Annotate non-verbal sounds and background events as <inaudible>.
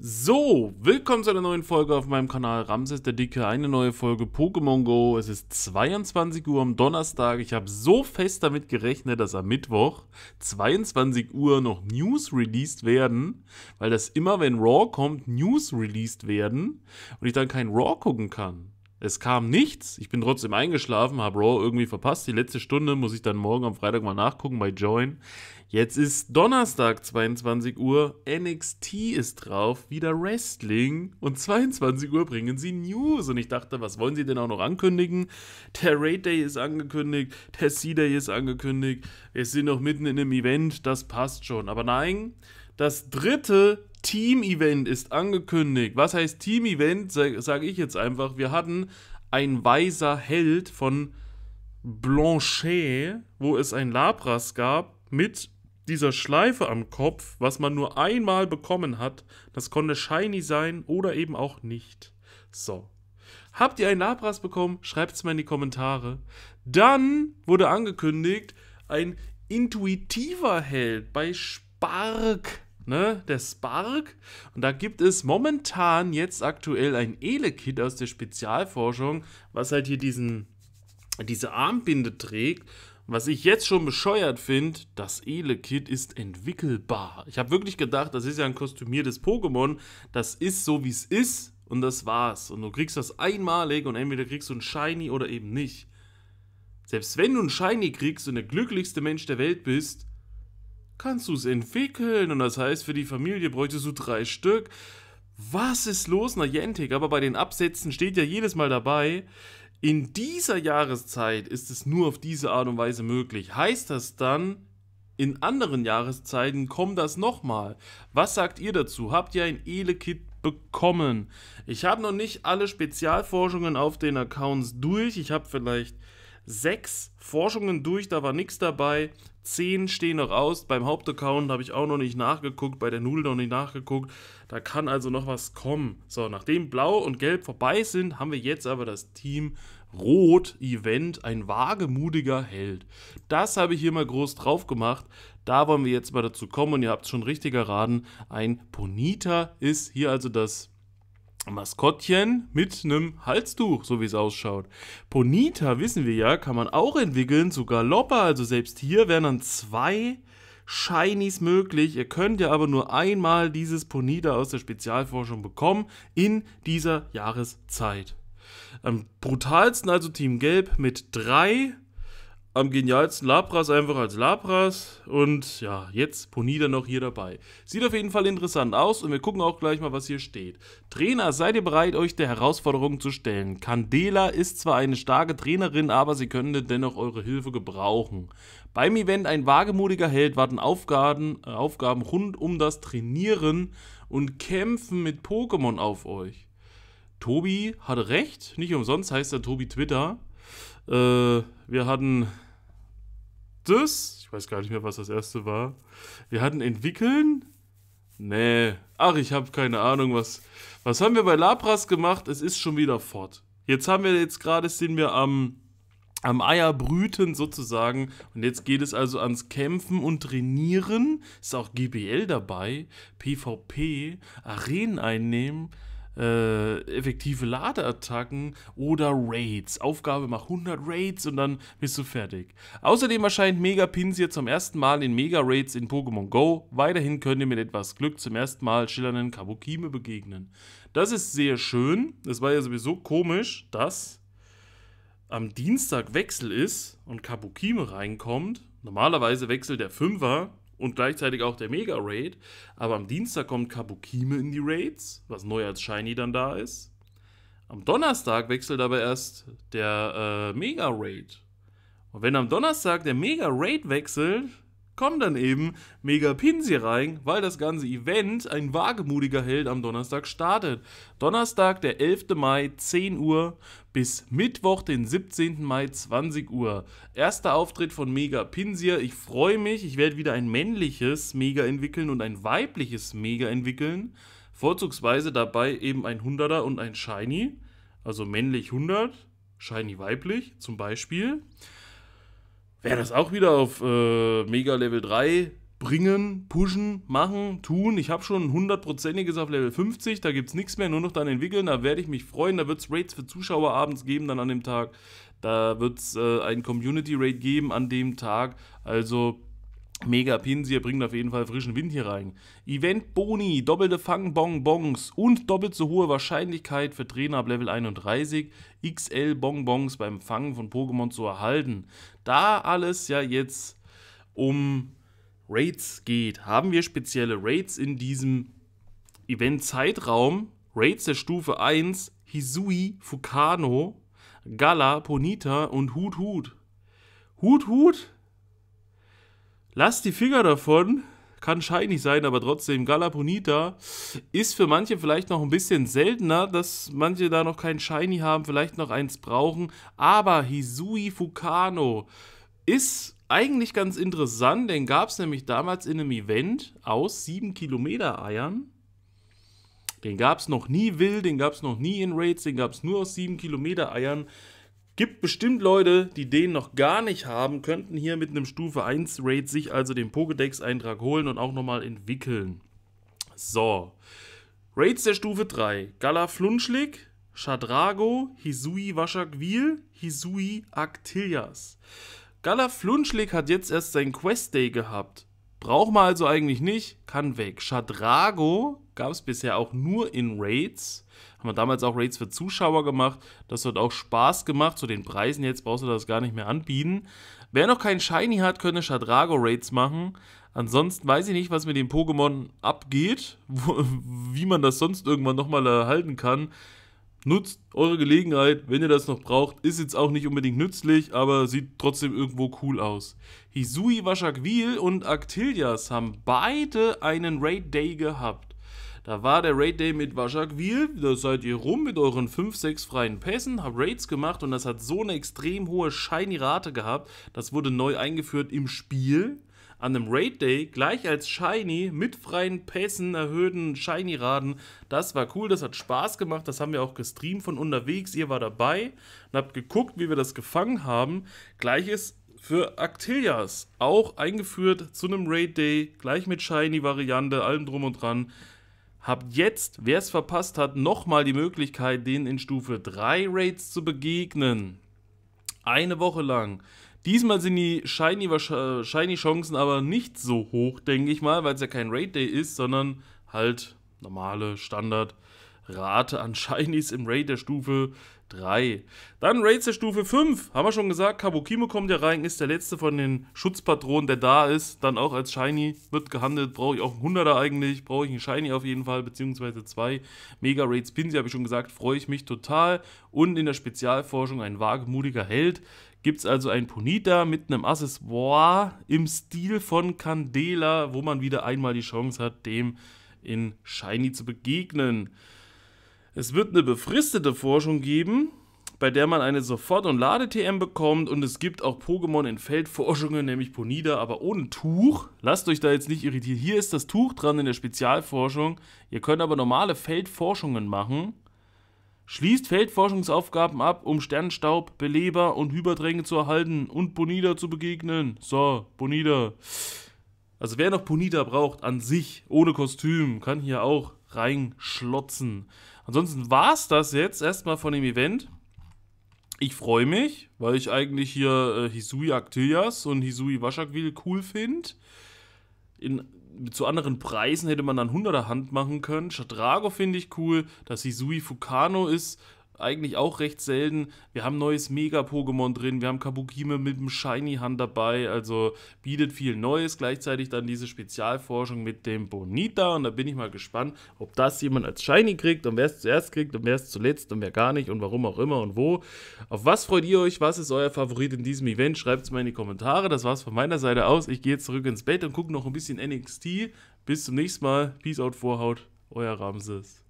So, willkommen zu einer neuen Folge auf meinem Kanal Ramses der Dicke, eine neue Folge Pokémon Go. Es ist 22 Uhr am Donnerstag. Ich habe so fest damit gerechnet, dass am Mittwoch 22 Uhr noch News released werden, weil das immer, wenn Raw kommt, News released werden und ich dann kein Raw gucken kann. Es kam nichts. Ich bin trotzdem eingeschlafen, habe Raw irgendwie verpasst. Die letzte Stunde muss ich dann morgen am Freitag mal nachgucken bei Join. Jetzt ist Donnerstag, 22 Uhr. NXT ist drauf, wieder Wrestling. Und 22 Uhr bringen sie News. Und ich dachte, was wollen sie denn auch noch ankündigen? Der Raid Day ist angekündigt, der C-Day ist angekündigt. Wir sind noch mitten in einem Event, das passt schon. Aber nein, das dritte Team-Event ist angekündigt. Was heißt Team-Event? Sage sag ich jetzt einfach. Wir hatten ein weiser Held von Blanchet, wo es ein Labras gab, mit dieser Schleife am Kopf, was man nur einmal bekommen hat. Das konnte shiny sein oder eben auch nicht. So. Habt ihr ein Labras bekommen? Schreibt es mal in die Kommentare. Dann wurde angekündigt, ein intuitiver Held bei Spark ne, der Spark. Und da gibt es momentan jetzt aktuell ein Ele-Kit aus der Spezialforschung, was halt hier diesen, diese Armbinde trägt. Was ich jetzt schon bescheuert finde, das Ele-Kit ist entwickelbar. Ich habe wirklich gedacht, das ist ja ein kostümiertes Pokémon. Das ist so, wie es ist und das war's. Und du kriegst das einmalig und entweder kriegst du ein Shiny oder eben nicht. Selbst wenn du ein Shiny kriegst und der glücklichste Mensch der Welt bist, kannst du es entwickeln. Und das heißt, für die Familie bräuchtest du drei Stück. Was ist los, Niantic? Aber bei den Absätzen steht ja jedes Mal dabei, in dieser Jahreszeit ist es nur auf diese Art und Weise möglich. Heißt das dann, in anderen Jahreszeiten kommt das nochmal? Was sagt ihr dazu? Habt ihr ein Ele-Kit bekommen? Ich habe noch nicht alle Spezialforschungen auf den Accounts durch. Ich habe vielleicht sechs Forschungen durch, da war nichts dabei. Zehn stehen noch aus. Beim Hauptaccount habe ich auch noch nicht nachgeguckt, bei der Nudel noch nicht nachgeguckt. Da kann also noch was kommen. So, nachdem Blau und Gelb vorbei sind, haben wir jetzt aber das Team Rot Event, ein wagemutiger Held. Das habe ich hier mal groß drauf gemacht. Da wollen wir jetzt mal dazu kommen und ihr habt es schon richtig erraten. Ein Ponita ist hier also das Maskottchen mit einem Halstuch, so wie es ausschaut. Ponita, wissen wir ja, kann man auch entwickeln zu Galoppa. Also selbst hier wären dann zwei Shinies möglich. Ihr könnt ja aber nur einmal dieses Ponita aus der Spezialforschung bekommen in dieser Jahreszeit. Am brutalsten also Team Gelb mit drei am genialsten Labras einfach als Labras Und ja, jetzt Ponida noch hier dabei. Sieht auf jeden Fall interessant aus und wir gucken auch gleich mal, was hier steht. Trainer, seid ihr bereit, euch der Herausforderung zu stellen? Candela ist zwar eine starke Trainerin, aber sie könnte dennoch eure Hilfe gebrauchen. Beim Event ein wagemutiger Held warten Aufgaben, äh, Aufgaben rund um das Trainieren und Kämpfen mit Pokémon auf euch. Tobi hatte recht, nicht umsonst heißt er Tobi Twitter. Äh, wir hatten zweites, ich weiß gar nicht mehr, was das erste war. Wir hatten entwickeln. Nee, ach, ich habe keine Ahnung, was. Was haben wir bei Labras gemacht? Es ist schon wieder fort. Jetzt haben wir jetzt gerade, sind wir am, am Eierbrüten sozusagen. Und jetzt geht es also ans Kämpfen und Trainieren. Ist auch GBL dabei, PvP, Arenen einnehmen äh, effektive Ladeattacken oder Raids. Aufgabe mach 100 Raids und dann bist du fertig. Außerdem erscheint Mega Pins hier zum ersten Mal in Mega Raids in Pokémon Go. Weiterhin könnt ihr mit etwas Glück zum ersten Mal schillernden Kabukime begegnen. Das ist sehr schön. Es war ja sowieso komisch, dass am Dienstag Wechsel ist und Kabukime reinkommt. Normalerweise wechselt der Fünfer und gleichzeitig auch der Mega Raid. Aber am Dienstag kommt Kabukime in die Raids, was neu als Shiny dann da ist. Am Donnerstag wechselt aber erst der äh, Mega Raid. Und wenn am Donnerstag der Mega Raid wechselt, kommen dann eben Mega Pinsi rein, weil das ganze Event ein wagemutiger Held am Donnerstag startet. Donnerstag, der 11. Mai, 10 Uhr bis Mittwoch, den 17. Mai, 20 Uhr. Erster Auftritt von Mega Pinsir. Ich freue mich. Ich werde wieder ein männliches Mega entwickeln und ein weibliches Mega entwickeln. Vorzugsweise dabei eben ein 100er und ein Shiny. Also männlich 100, Shiny weiblich zum Beispiel werde das auch wieder auf äh, Mega Level 3 bringen, pushen, machen, tun. Ich habe schon ein hundertprozentiges auf Level 50, da gibt es nichts mehr, nur noch dann entwickeln, da werde ich mich freuen, da wird es Raids für Zuschauer abends geben dann an dem Tag, da wird es äh, ein Community Raid geben an dem Tag, also Mega Pins ihr bringt auf jeden Fall frischen Wind hier rein. Event Boni, doppelte Fangbonbons und doppelt so hohe Wahrscheinlichkeit für Trainer ab Level 31 XL Bonbons beim Fangen von Pokémon zu erhalten. Da alles ja jetzt um Raids geht, haben wir spezielle Raids in diesem Event-Zeitraum. Raids der Stufe 1, Hisui, Fukano, Gala, Ponita und Hut Hut. Hut Hut Lass die Finger davon. Kann shiny sein, aber trotzdem. Galaponita ist für manche vielleicht noch ein bisschen seltener, dass manche da noch kein Shiny haben, vielleicht noch eins brauchen. Aber Hisui Fukano ist eigentlich ganz interessant, den gab es nämlich damals in einem Event aus 7 Kilometer Eiern. Den gab es noch nie wild, den gab es noch nie in Raids, den gab es nur aus 7 Kilometer Eiern. Gibt bestimmt Leute, die den noch gar nicht haben, könnten hier mit einem Stufe 1 Raid sich also den Pokédex-Eintrag holen und auch nochmal entwickeln. So. Raids der Stufe 3. Gala Flunschlik, Shadrago, Hisui Waschakwil, Hisui Actilias. Gala Flunschlik hat jetzt erst seinen Quest Day gehabt. Braucht man also eigentlich nicht, kann weg. Shadrago gab es bisher auch nur in Raids. Haben wir damals auch Raids für Zuschauer gemacht. Das hat auch Spaß gemacht. Zu den Preisen jetzt brauchst du das gar nicht mehr anbieten. Wer noch keinen Shiny hat, könnte Shadrago Raids machen. Ansonsten weiß ich nicht, was mit dem Pokémon abgeht, <laughs> wo, wie man das sonst irgendwann nochmal erhalten kann. Nutzt eure Gelegenheit, wenn ihr das noch braucht. Ist jetzt auch nicht unbedingt nützlich, aber sieht trotzdem irgendwo cool aus. Hisui Washakwil und Actilias haben beide einen Raid Day gehabt. Da war der Raid Day mit Vajakville, da seid ihr rum mit euren 5, 6 freien Pässen, habt Raids gemacht und das hat so eine extrem hohe Shiny-Rate gehabt. Das wurde neu eingeführt im Spiel. An einem Raid Day, gleich als Shiny, mit freien Pässen, erhöhten Shiny-Raten. Das war cool, das hat Spaß gemacht, das haben wir auch gestreamt von unterwegs. Ihr war dabei und habt geguckt, wie wir das gefangen haben. Gleiches für Actelias, auch eingeführt zu einem Raid Day, gleich mit Shiny-Variante, allem drum und dran. Habt jetzt, wer es verpasst hat, nochmal die Möglichkeit, denen in Stufe 3 Raids zu begegnen. Eine Woche lang. Diesmal sind die Shiny, äh, Shiny Chancen aber nicht so hoch, denke ich mal, weil es ja kein Raid Day ist, sondern halt normale Standard Rate an Shinies im Raid der Stufe 3. Dann Raids der Stufe 5. Haben wir schon gesagt, Kabukimo kommt ja rein, ist der letzte von den Schutzpatronen, der da ist. Dann auch als Shiny wird gehandelt. Brauche ich auch einen 100er eigentlich, brauche ich einen Shiny auf jeden Fall, beziehungsweise zwei Mega Raids Pinsy, habe ich schon gesagt, freue ich mich total. Und in der Spezialforschung ein wagemutiger Held. Gibt es also ein Punita mit einem Accessoire im Stil von Candela, wo man wieder einmal die Chance hat, dem in Shiny zu begegnen. Es wird eine befristete Forschung geben, bei der man eine Sofort- und Lade-TM bekommt und es gibt auch Pokémon in Feldforschungen, nämlich Ponida, aber ohne Tuch. Lasst euch da jetzt nicht irritieren. Hier ist das Tuch dran in der Spezialforschung. Ihr könnt aber normale Feldforschungen machen. Schließt Feldforschungsaufgaben ab, um Sternstaub, Beleber und Hyperdränge zu erhalten und Bonida zu begegnen. So, Bonida. Also wer noch Bonida braucht an sich, ohne Kostüm, kann hier auch reinschlotzen. Ansonsten war es das jetzt erstmal von dem Event. Ich freue mich, weil ich eigentlich hier äh, Hisui Actilias und Hisui Washakwil cool finde. Zu anderen Preisen hätte man dann 100er Hand machen können. Shadrago finde ich cool. Dass Hisui Fukano ist, eigentlich auch recht selten. Wir haben neues Mega-Pokémon drin, wir haben Kabukime mit dem Shiny Hand dabei, also bietet viel Neues. Gleichzeitig dann diese Spezialforschung mit dem Bonita und da bin ich mal gespannt, ob das jemand als Shiny kriegt und wer es zuerst kriegt und wer es zuletzt und wer gar nicht und warum auch immer und wo. Auf was freut ihr euch? Was ist euer Favorit in diesem Event? Schreibt es mal in die Kommentare. Das war es von meiner Seite aus. Ich gehe jetzt zurück ins Bett und gucke noch ein bisschen NXT. Bis zum nächsten Mal. Peace out, Vorhaut. Euer Ramses.